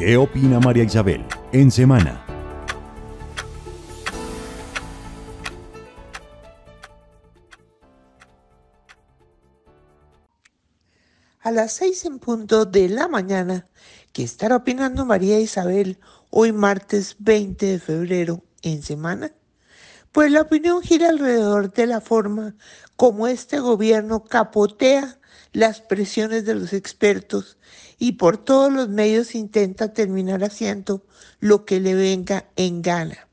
¿Qué opina María Isabel en semana? A las seis en punto de la mañana, ¿qué estará opinando María Isabel hoy martes 20 de febrero en semana? Pues la opinión gira alrededor de la forma como este gobierno capotea las presiones de los expertos y por todos los medios intenta terminar haciendo lo que le venga en gana.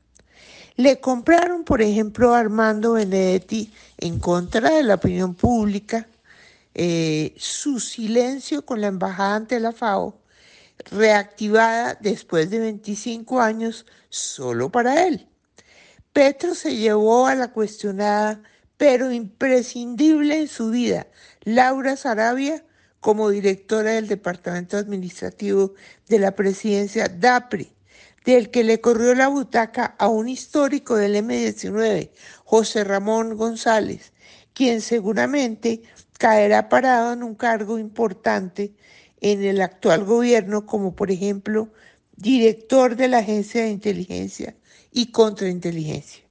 Le compraron, por ejemplo, Armando Benedetti, en contra de la opinión pública, eh, su silencio con la embajada ante la FAO, reactivada después de 25 años solo para él. Petro se llevó a la cuestionada pero imprescindible en su vida, Laura Sarabia, como directora del Departamento Administrativo de la Presidencia DAPRI, del que le corrió la butaca a un histórico del M19, José Ramón González, quien seguramente caerá parado en un cargo importante en el actual gobierno, como por ejemplo director de la Agencia de Inteligencia y Contrainteligencia.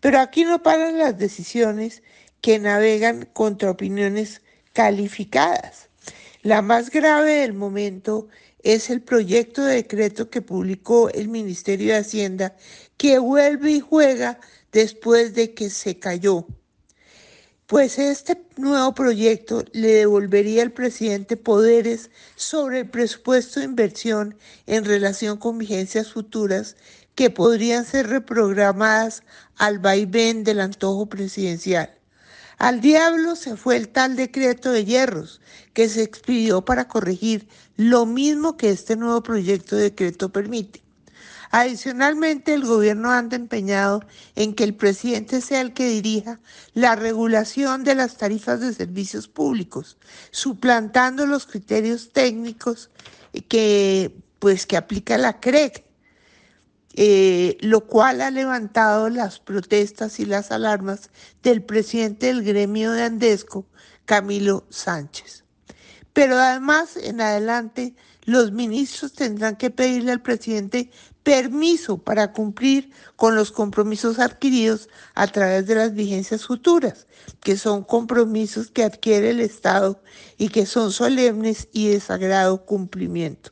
Pero aquí no paran las decisiones que navegan contra opiniones calificadas. La más grave del momento es el proyecto de decreto que publicó el Ministerio de Hacienda, que vuelve y juega después de que se cayó. Pues este nuevo proyecto le devolvería al presidente poderes sobre el presupuesto de inversión en relación con vigencias futuras que podrían ser reprogramadas al vaivén del antojo presidencial. Al diablo se fue el tal decreto de hierros que se expidió para corregir lo mismo que este nuevo proyecto de decreto permite. Adicionalmente, el gobierno anda empeñado en que el presidente sea el que dirija la regulación de las tarifas de servicios públicos, suplantando los criterios técnicos que pues que aplica la CREC eh, lo cual ha levantado las protestas y las alarmas del presidente del gremio de Andesco, Camilo Sánchez. Pero además, en adelante, los ministros tendrán que pedirle al presidente permiso para cumplir con los compromisos adquiridos a través de las vigencias futuras, que son compromisos que adquiere el Estado y que son solemnes y de sagrado cumplimiento.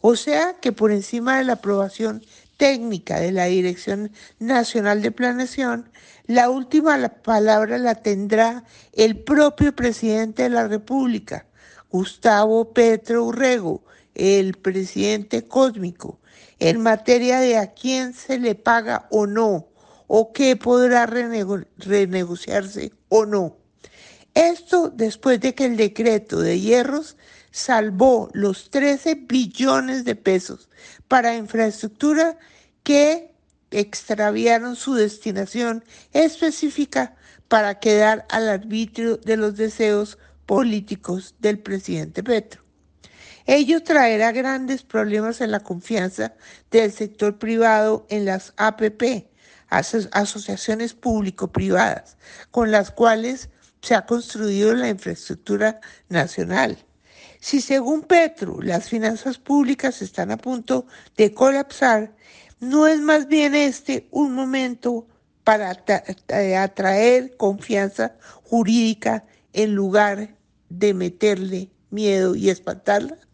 O sea que por encima de la aprobación técnica de la Dirección Nacional de Planeación, la última palabra la tendrá el propio presidente de la República, Gustavo Petro Urrego, el presidente cósmico, en materia de a quién se le paga o no, o qué podrá renegociarse o no. Esto después de que el decreto de hierros salvó los 13 billones de pesos para infraestructura que extraviaron su destinación específica para quedar al arbitrio de los deseos políticos del presidente Petro. Ello traerá grandes problemas en la confianza del sector privado en las APP, asociaciones público-privadas, con las cuales se ha construido la infraestructura nacional. Si según Petro las finanzas públicas están a punto de colapsar, ¿no es más bien este un momento para eh, atraer confianza jurídica en lugar de meterle miedo y espantarla?